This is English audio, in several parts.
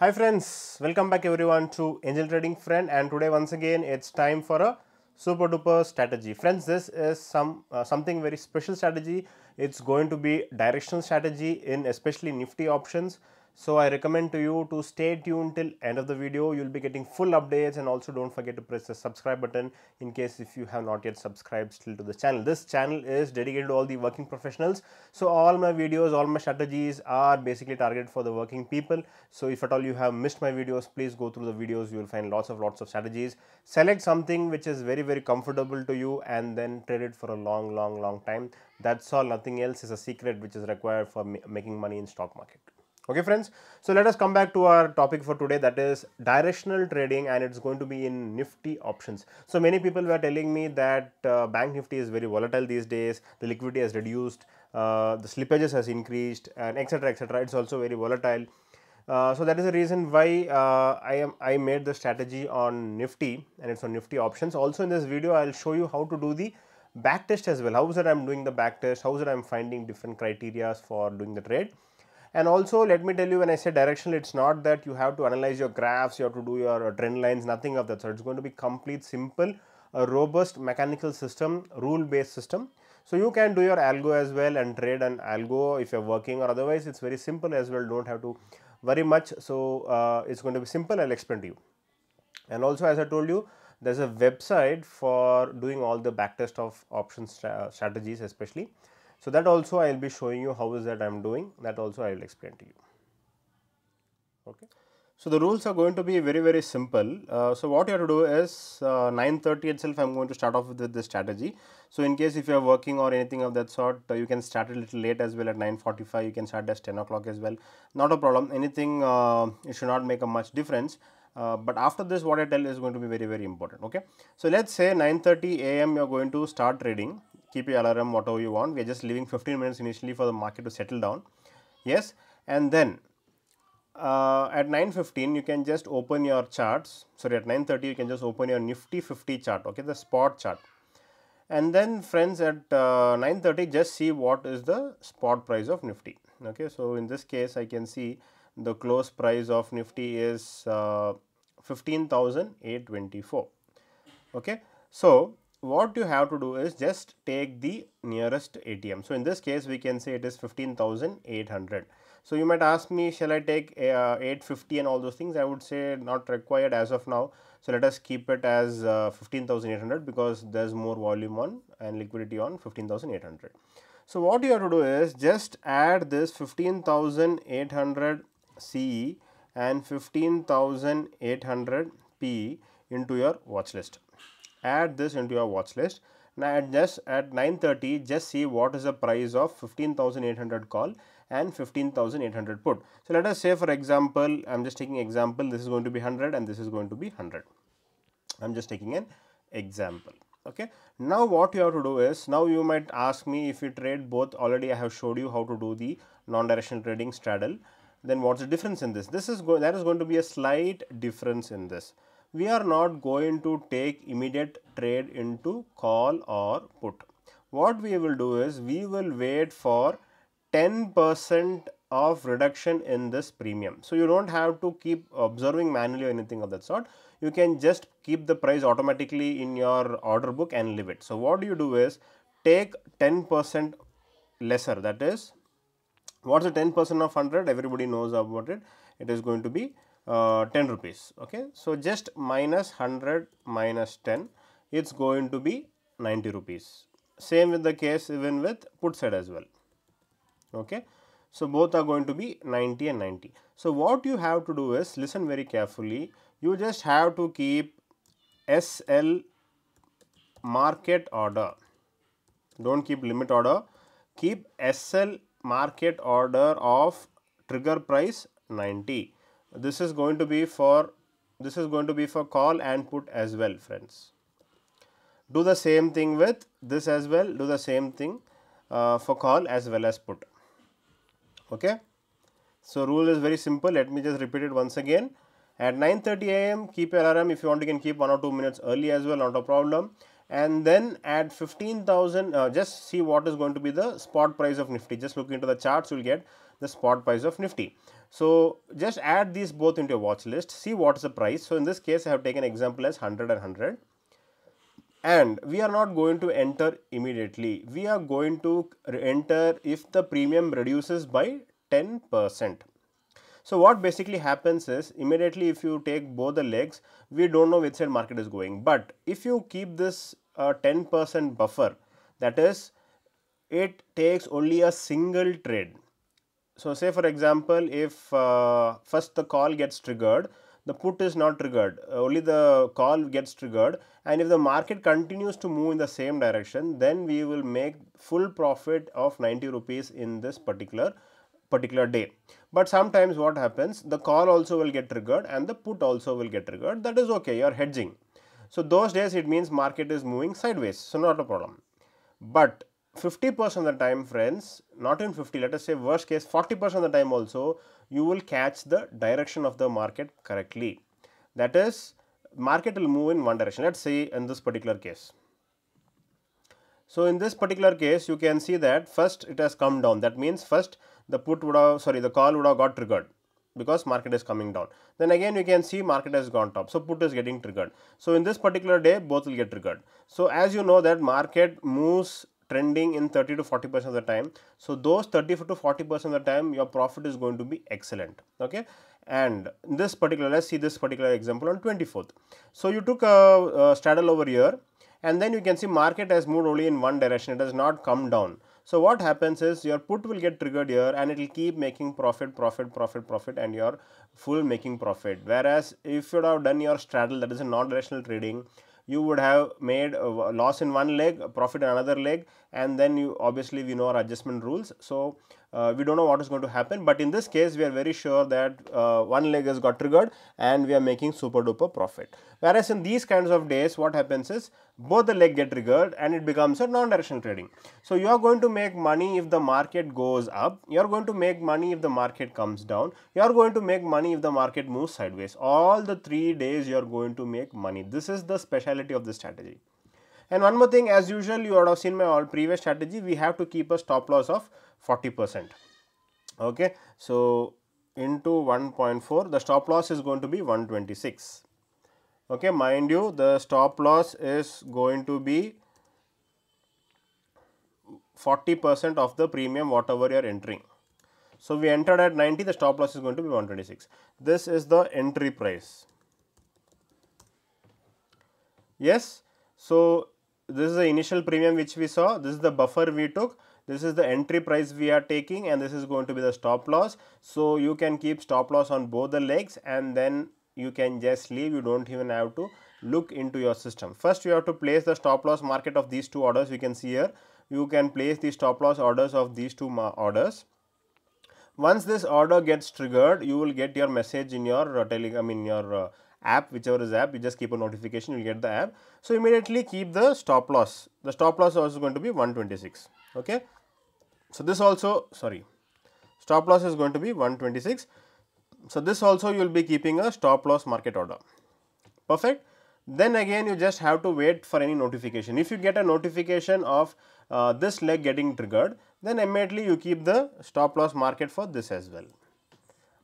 Hi friends, welcome back everyone to Angel Trading Friend and today once again it's time for a super duper strategy. Friends, this is some uh, something very special strategy. It's going to be directional strategy in especially nifty options. So I recommend to you to stay tuned till end of the video. You'll be getting full updates and also don't forget to press the subscribe button in case if you have not yet subscribed still to the channel. This channel is dedicated to all the working professionals. So all my videos, all my strategies are basically targeted for the working people. So if at all you have missed my videos, please go through the videos. You will find lots of lots of strategies. Select something which is very, very comfortable to you and then trade it for a long, long, long time. That's all. Nothing else is a secret which is required for making money in stock market. Okay friends, so let us come back to our topic for today that is directional trading and it's going to be in nifty options. So many people were telling me that uh, bank nifty is very volatile these days, the liquidity has reduced, uh, the slippages has increased and etc etc. It's also very volatile. Uh, so that is the reason why uh, I am I made the strategy on Nifty and it's on Nifty options. Also in this video, I'll show you how to do the back test as well. How is it I'm doing the back test? How is it I'm finding different criterias for doing the trade? And also, let me tell you, when I say directional, it's not that you have to analyze your graphs, you have to do your uh, trend lines, nothing of that sort. It's going to be complete, simple, robust mechanical system, rule-based system. So you can do your algo as well and trade an algo if you're working or otherwise it's very simple as well don't have to worry much so uh, it's going to be simple I'll explain to you and also as I told you there's a website for doing all the backtest of options strategies especially so, that also I will be showing you how is that I am doing that also I will explain to you. Okay. So, the rules are going to be very very simple. Uh, so, what you have to do is uh, 9.30 itself I am going to start off with this strategy. So, in case if you are working or anything of that sort uh, you can start a little late as well at 9.45 you can start as 10 o'clock as well not a problem anything uh, it should not make a much difference. Uh, but after this what I tell is going to be very very important okay. So let's say 9:30 a.m. you are going to start trading keep your alarm whatever you want. We are just leaving 15 minutes initially for the market to settle down. Yes, and then uh, at 9.15 you can just open your charts. Sorry, at 9.30 you can just open your Nifty 50 chart, okay, the spot chart. And then friends at uh, 9.30 just see what is the spot price of Nifty, okay. So, in this case I can see the close price of Nifty is uh, 15,824, okay. So, what you have to do is just take the nearest ATM. So in this case, we can say it is 15,800. So you might ask me, shall I take uh, 850 and all those things? I would say not required as of now. So let us keep it as uh, 15,800 because there's more volume on and liquidity on 15,800. So what you have to do is just add this 15,800 CE and 15,800 PE into your watch list add this into your watch list now at just at 9.30 just see what is the price of 15,800 call and 15,800 put. So let us say for example, I'm just taking example, this is going to be 100 and this is going to be 100. I'm just taking an example. Okay. Now what you have to do is, now you might ask me if you trade both, already I have showed you how to do the non-directional trading straddle. Then what's the difference in this? This is go that is going to be a slight difference in this we are not going to take immediate trade into call or put. What we will do is we will wait for 10% of reduction in this premium. So you don't have to keep observing manually or anything of that sort. You can just keep the price automatically in your order book and leave it. So what do you do is take 10% lesser that is what's the 10% of 100 everybody knows about it it is going to be uh, 10 rupees okay so just minus 100 minus 10 it's going to be 90 rupees same with the case even with put side as well okay so both are going to be 90 and 90 so what you have to do is listen very carefully you just have to keep sl market order don't keep limit order keep sl market order of trigger price 90 this is going to be for this is going to be for call and put as well friends do the same thing with this as well do the same thing uh, for call as well as put okay so rule is very simple let me just repeat it once again at 9:30 a.m. keep your alarm if you want you can keep one or two minutes early as well not a problem and then at 15,000 uh, just see what is going to be the spot price of nifty just look into the charts you'll get the spot price of nifty so just add these both into a watch list, see what is the price. So in this case, I have taken example as 100 and 100 and we are not going to enter immediately. We are going to enter if the premium reduces by 10%. So what basically happens is immediately if you take both the legs, we don't know which side market is going. But if you keep this 10% uh, buffer, that is, it takes only a single trade so, say for example, if uh, first the call gets triggered, the put is not triggered, only the call gets triggered and if the market continues to move in the same direction, then we will make full profit of 90 rupees in this particular particular day. But sometimes what happens, the call also will get triggered and the put also will get triggered, that is okay, you are hedging. So, those days it means market is moving sideways, so not a problem. But 50% of the time friends, not in 50, let us say worst case 40% of the time also, you will catch the direction of the market correctly. That is, market will move in one direction, let us say in this particular case. So, in this particular case, you can see that first it has come down. That means first the put would have, sorry, the call would have got triggered because market is coming down. Then again you can see market has gone top. So, put is getting triggered. So, in this particular day both will get triggered. So, as you know that market moves trending in 30 to 40 percent of the time so those 30 to 40 percent of the time your profit is going to be excellent okay and this particular let's see this particular example on 24th so you took a, a straddle over here and then you can see market has moved only in one direction it has not come down so what happens is your put will get triggered here and it will keep making profit, profit, profit, profit and your full making profit. Whereas if you would have done your straddle that is a non-directional trading, you would have made loss in one leg, profit in another leg and then you obviously we know our adjustment rules. So, uh, we don't know what is going to happen but in this case we are very sure that uh, one leg has got triggered and we are making super duper profit whereas in these kinds of days what happens is both the leg get triggered and it becomes a non-directional trading so you are going to make money if the market goes up you are going to make money if the market comes down you are going to make money if the market moves sideways all the three days you are going to make money this is the speciality of this strategy and one more thing as usual you would have seen my all previous strategy we have to keep a stop loss of 40 percent. Okay. So, into 1.4 the stop loss is going to be 126. Okay. Mind you the stop loss is going to be 40 percent of the premium whatever you are entering. So, we entered at 90 the stop loss is going to be 126. This is the entry price. Yes. So, this is the initial premium which we saw, this is the buffer we took this is the entry price we are taking and this is going to be the stop loss so you can keep stop loss on both the legs and then you can just leave you don't even have to look into your system first you have to place the stop loss market of these two orders you can see here you can place the stop loss orders of these two orders once this order gets triggered you will get your message in your uh, telegram I mean your uh, app whichever is app you just keep a notification you get the app so immediately keep the stop loss the stop loss is also going to be 126 okay so, this also sorry stop loss is going to be 126. So, this also you will be keeping a stop loss market order. Perfect. Then again you just have to wait for any notification. If you get a notification of uh, this leg getting triggered then immediately you keep the stop loss market for this as well.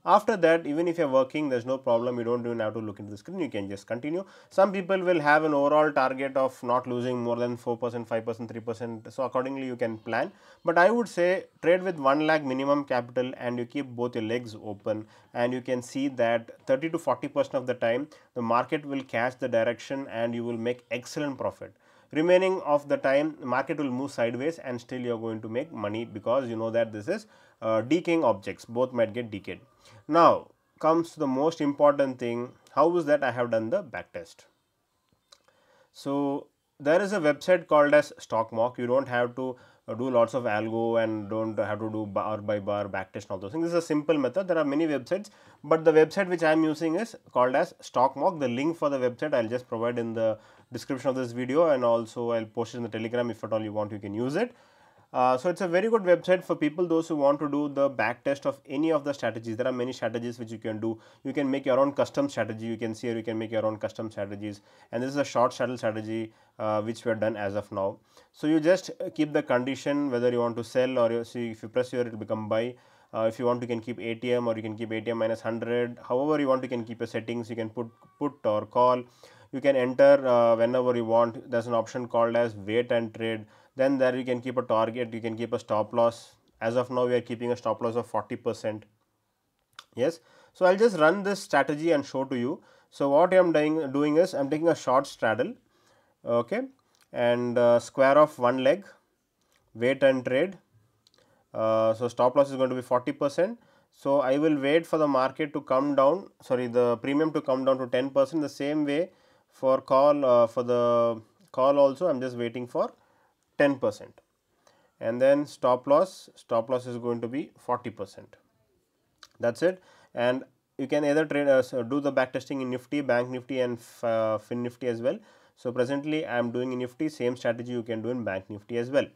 After that even if you are working there is no problem you do not even have to look into the screen you can just continue. Some people will have an overall target of not losing more than 4 percent, 5 percent, 3 percent so accordingly you can plan. But I would say trade with 1 lakh minimum capital and you keep both your legs open and you can see that 30 to 40 percent of the time the market will catch the direction and you will make excellent profit remaining of the time market will move sideways and still you are going to make money because you know that this is uh, decaying objects both might get decayed. Now comes the most important thing, how is that I have done the backtest? So there is a website called as StockMock. You don't have to uh, do lots of algo and don't have to do bar by bar backtest and all those things. This is a simple method. There are many websites, but the website which I am using is called as StockMock. The link for the website I will just provide in the description of this video and also I will post it in the telegram if at all you want you can use it. Uh, so it's a very good website for people those who want to do the back test of any of the strategies. There are many strategies which you can do. You can make your own custom strategy. You can see here you can make your own custom strategies. And this is a short straddle strategy uh, which we have done as of now. So you just uh, keep the condition whether you want to sell or you see if you press here it will become buy. Uh, if you want you can keep ATM or you can keep ATM minus 100. However you want you can keep your settings. You can put put or call. You can enter uh, whenever you want. There's an option called as wait and trade then there you can keep a target you can keep a stop loss as of now we are keeping a stop loss of 40 percent yes so i'll just run this strategy and show to you so what i'm doing doing is i'm taking a short straddle okay and uh, square of one leg wait and trade uh, so stop loss is going to be 40 percent so i will wait for the market to come down sorry the premium to come down to 10 percent the same way for call uh, for the call also i'm just waiting for 10 percent and then stop loss stop loss is going to be 40 percent that is it and you can either trade uh, so do the back testing in nifty bank nifty and uh, fin nifty as well so presently i am doing in nifty same strategy you can do in bank nifty as well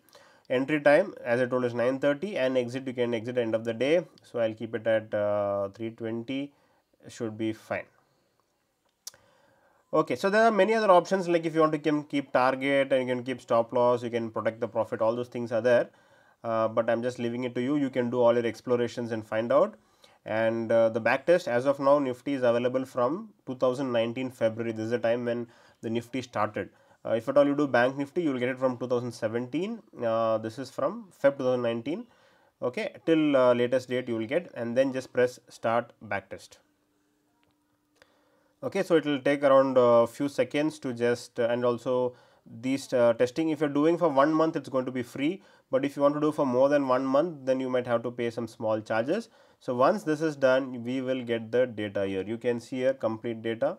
entry time as i told is 9:30 and exit you can exit end of the day so i'll keep it at uh, 320 should be fine Okay, so there are many other options like if you want to keep target and you can keep stop loss, you can protect the profit, all those things are there. Uh, but I am just leaving it to you, you can do all your explorations and find out. And uh, the back test as of now Nifty is available from 2019 February, this is the time when the Nifty started. Uh, if at all you do bank Nifty, you will get it from 2017, uh, this is from Feb 2019, okay, till uh, latest date you will get and then just press start back test okay so it will take around a few seconds to just uh, and also these uh, testing if you're doing for one month it's going to be free but if you want to do for more than one month then you might have to pay some small charges so once this is done we will get the data here you can see here complete data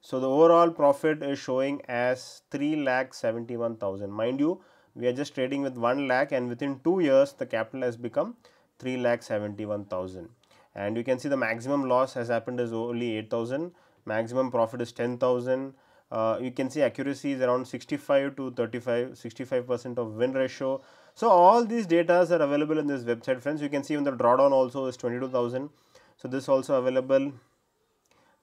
so the overall profit is showing as 3 lakh 71000 mind you we are just trading with 1 lakh and within 2 years the capital has become 3 lakh 71000 and you can see the maximum loss has happened is only 8000 maximum profit is 10,000. Uh, you can see accuracy is around 65 to 35, 65% of win ratio. So all these data are available in this website friends. You can see even the drawdown also is 22,000. So this also available.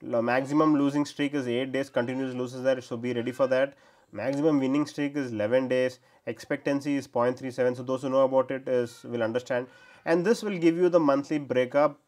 The maximum losing streak is 8 days, continuous losses there. So be ready for that. Maximum winning streak is 11 days. Expectancy is 0.37. So those who know about it is will understand. And this will give you the monthly breakup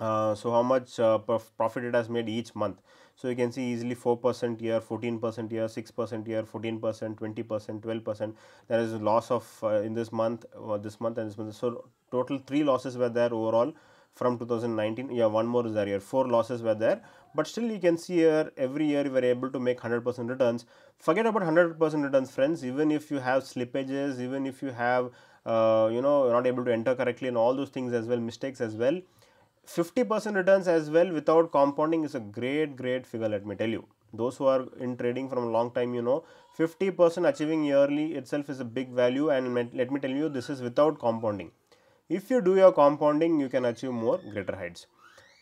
uh, so how much uh, profit it has made each month so you can see easily 4% year 14% year 6% year 14% 20% 12% there is a loss of uh, in this month uh, this month and this month so total three losses were there overall from 2019 yeah one more is there here four losses were there but still you can see here every year you were able to make 100% returns forget about 100% returns friends even if you have slippages even if you have uh, you know not able to enter correctly and all those things as well mistakes as well 50% returns as well without compounding is a great great figure let me tell you those who are in trading from a long time you know 50% achieving yearly itself is a big value and let me tell you this is without compounding if you do your compounding you can achieve more greater heights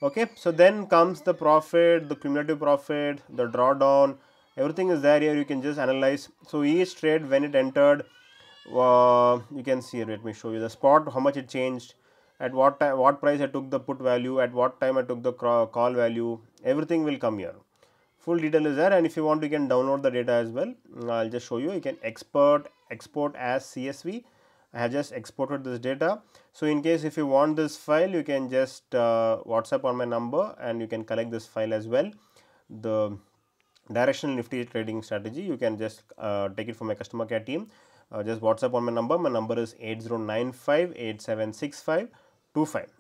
okay so then comes the profit the cumulative profit the drawdown everything is there here you can just analyze so each trade when it entered uh, you can see let me show you the spot how much it changed at what time what price I took the put value at what time I took the call value everything will come here full detail is there and if you want you can download the data as well mm, I'll just show you you can export export as CSV I have just exported this data so in case if you want this file you can just uh, WhatsApp on my number and you can collect this file as well the directional nifty trading strategy you can just uh, take it from my customer care team uh, just WhatsApp on my number. My number is 8095876525.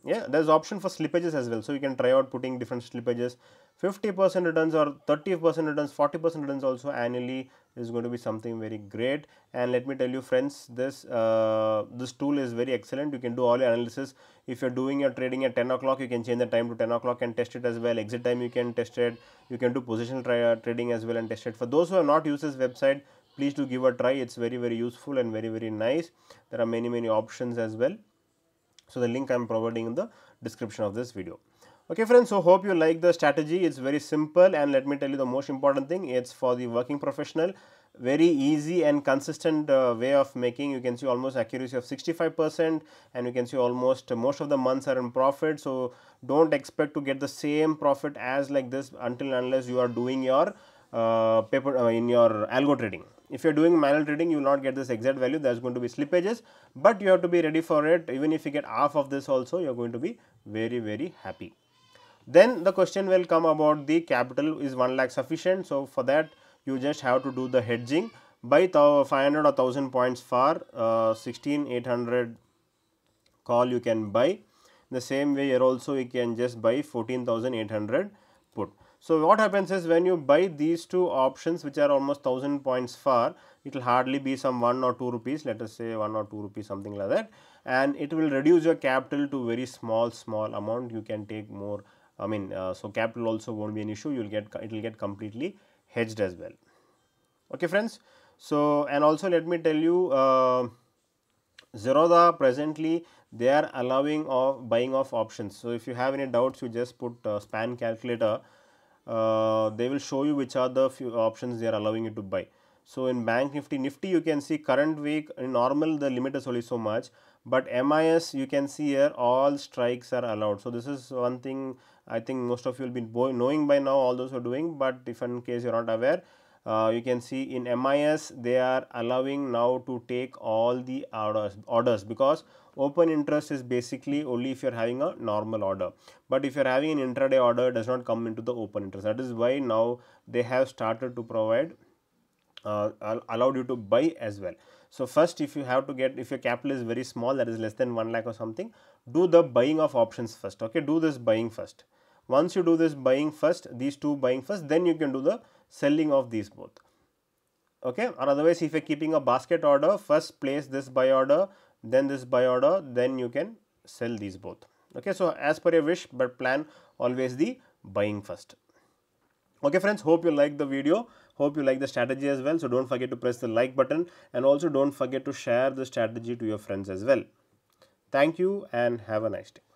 Yeah, there's option for slippages as well. So you can try out putting different slippages. 50% returns or 30% returns, 40% returns also annually is going to be something very great. And let me tell you friends, this uh, this tool is very excellent. You can do all your analysis. If you're doing your trading at 10 o'clock, you can change the time to 10 o'clock and test it as well. Exit time you can test it. You can do positional uh, trading as well and test it. For those who have not used this website, please do give a try it's very very useful and very very nice there are many many options as well so the link i'm providing in the description of this video okay friends so hope you like the strategy it's very simple and let me tell you the most important thing it's for the working professional very easy and consistent uh, way of making you can see almost accuracy of 65% and you can see almost uh, most of the months are in profit so don't expect to get the same profit as like this until unless you are doing your uh, paper uh, in your algo trading. If you are doing manual trading, you will not get this exact value. There is going to be slippages, but you have to be ready for it. Even if you get half of this also, you are going to be very, very happy. Then the question will come about the capital is 1 lakh sufficient. So, for that you just have to do the hedging by 500 or 1000 points for uh, 16 800 call you can buy. The same way here also you can just buy 14800 put. So what happens is when you buy these two options which are almost 1000 points far, it will hardly be some 1 or 2 rupees, let us say 1 or 2 rupees something like that and it will reduce your capital to very small small amount, you can take more, I mean uh, so capital also won't be an issue, you will get, it will get completely hedged as well. Okay friends, so and also let me tell you uh, Zerodha presently they are allowing of buying of options. So if you have any doubts you just put uh, span calculator uh, they will show you which are the few options they are allowing you to buy. So in Bank Nifty, Nifty you can see current week in normal the limit is only so much but MIS you can see here all strikes are allowed. So this is one thing I think most of you will be knowing by now all those are doing but if in case you are not aware uh, you can see in MIS they are allowing now to take all the orders, orders because open interest is basically only if you're having a normal order but if you're having an intraday order it does not come into the open interest that is why now they have started to provide uh, allowed you to buy as well so first if you have to get if your capital is very small that is less than 1 lakh or something do the buying of options first okay do this buying first once you do this buying first these two buying first then you can do the selling of these both okay or otherwise if you're keeping a basket order first place this buy order then this buy order then you can sell these both okay so as per your wish but plan always the buying first okay friends hope you like the video hope you like the strategy as well so don't forget to press the like button and also don't forget to share the strategy to your friends as well thank you and have a nice day